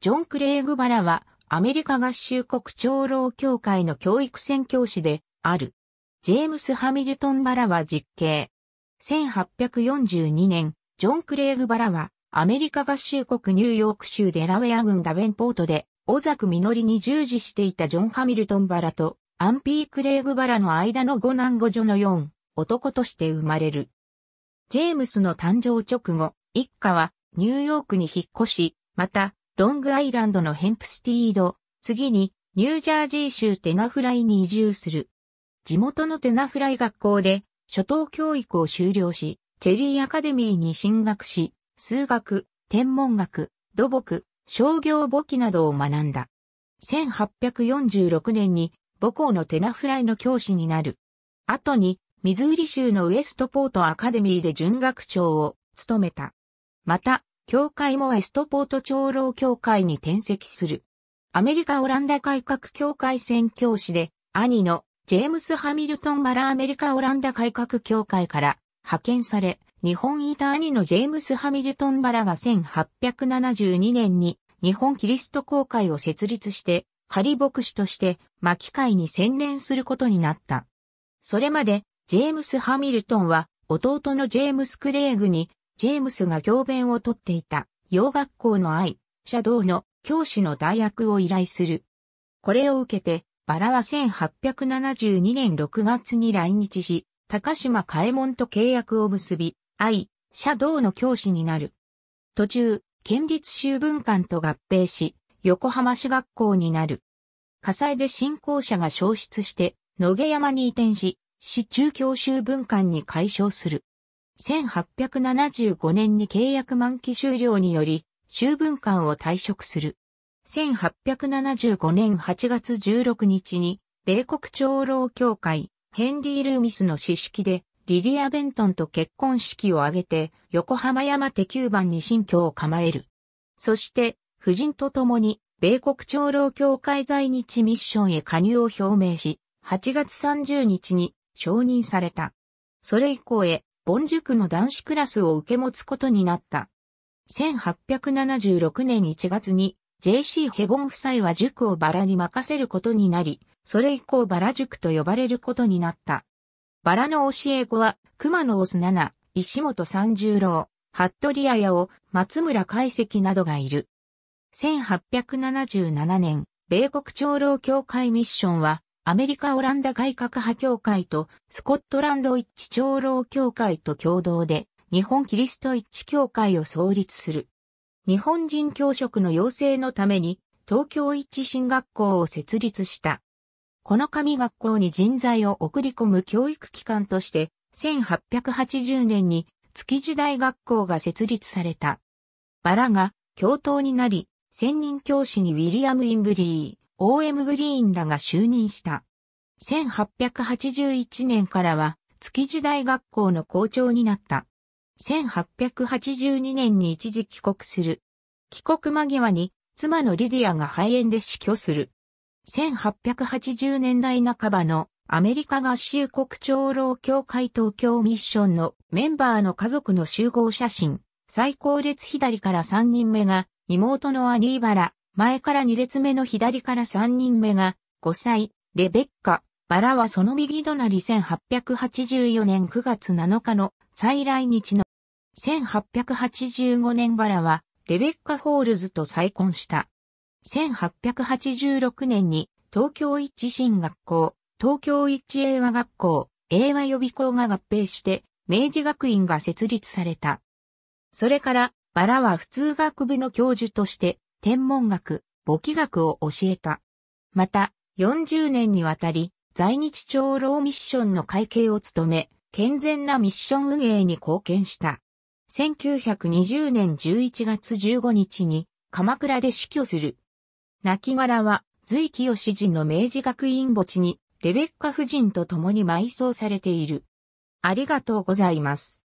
ジョン・クレイグ・バラは、アメリカ合衆国長老協会の教育宣教師で、ある。ジェームス・ハミルトン・バラは実刑。1842年、ジョン・クレイグ・バラは、アメリカ合衆国ニューヨーク州デラウェア郡ダベンポートで、オザク・ミノリに従事していたジョン・ハミルトン・バラと、アンピー・クレイグ・バラの間の五男五女の四、男として生まれる。ジェームスの誕生直後、一家はニューヨークに引っ越し、また、ロングアイランドのヘンプスティード、次にニュージャージー州テナフライに移住する。地元のテナフライ学校で初等教育を修了し、チェリーアカデミーに進学し、数学、天文学、土木、商業簿記などを学んだ。1846年に母校のテナフライの教師になる。後に、ミズーリ州のウエストポートアカデミーで準学長を務めた。また、教会もエストポート長老教会に転籍する。アメリカ・オランダ改革教会宣教師で、兄のジェームス・ハミルトン・マラ・アメリカ・オランダ改革教会から派遣され、日本いた兄のジェームス・ハミルトン・バラが1872年に日本キリスト公会を設立して、仮牧師として牧会に専念することになった。それまで、ジェームス・ハミルトンは弟のジェームス・クレーグにジェームスが教鞭をとっていた、洋学校の愛、シャドウの教師の代役を依頼する。これを受けて、バラは1872年6月に来日し、高島海門と契約を結び、愛、シャドウの教師になる。途中、県立修文館と合併し、横浜市学校になる。火災で信仰者が消失して、野毛山に移転し、市中教修文館に解消する。1875年に契約満期終了により、修文館を退職する。1875年8月16日に、米国長老協会、ヘンリー・ルーミスの詩式で、リディア・ベントンと結婚式を挙げて、横浜山手九番に新居を構える。そして、夫人と共に、米国長老協会在日ミッションへ加入を表明し、8月30日に承認された。それ以降へ、ボン塾の男子クラスを受け持つことになった。1876年1月に JC ヘボン夫妻は塾をバラに任せることになり、それ以降バラ塾と呼ばれることになった。バラの教え子は、熊野オス7、石本三十郎、服部綾を松村海石などがいる。1877年、米国長老協会ミッションは、アメリカ・オランダ外貨派協会とスコットランド一致長老協会と共同で日本キリスト一致協会を創立する。日本人教職の養成のために東京一致進学校を設立した。この神学校に人材を送り込む教育機関として1880年に築地大学校が設立された。バラが教頭になり、専任教師にウィリアム・インブリー、OM グリーンらが就任した。1881年からは築地大学校の校長になった。1882年に一時帰国する。帰国間際に妻のリディアが肺炎で死去する。1880年代半ばのアメリカ合衆国長老協会東京ミッションのメンバーの家族の集合写真、最高列左から3人目が妹のアニーバラ、前から2列目の左から3人目が、5歳、レベッカ、バラはその右隣1884年9月7日の再来日の1885年バラはレベッカ・ホールズと再婚した。1886年に東京一新学校、東京一英和学校、英和予備校が合併して明治学院が設立された。それからバラは普通学部の教授として天文学、簿記学を教えた。また、40年にわたり、在日長老ミッションの会計を務め、健全なミッション運営に貢献した。1920年11月15日に、鎌倉で死去する。亡骸は、随清詩人の明治学院墓地に、レベッカ夫人と共に埋葬されている。ありがとうございます。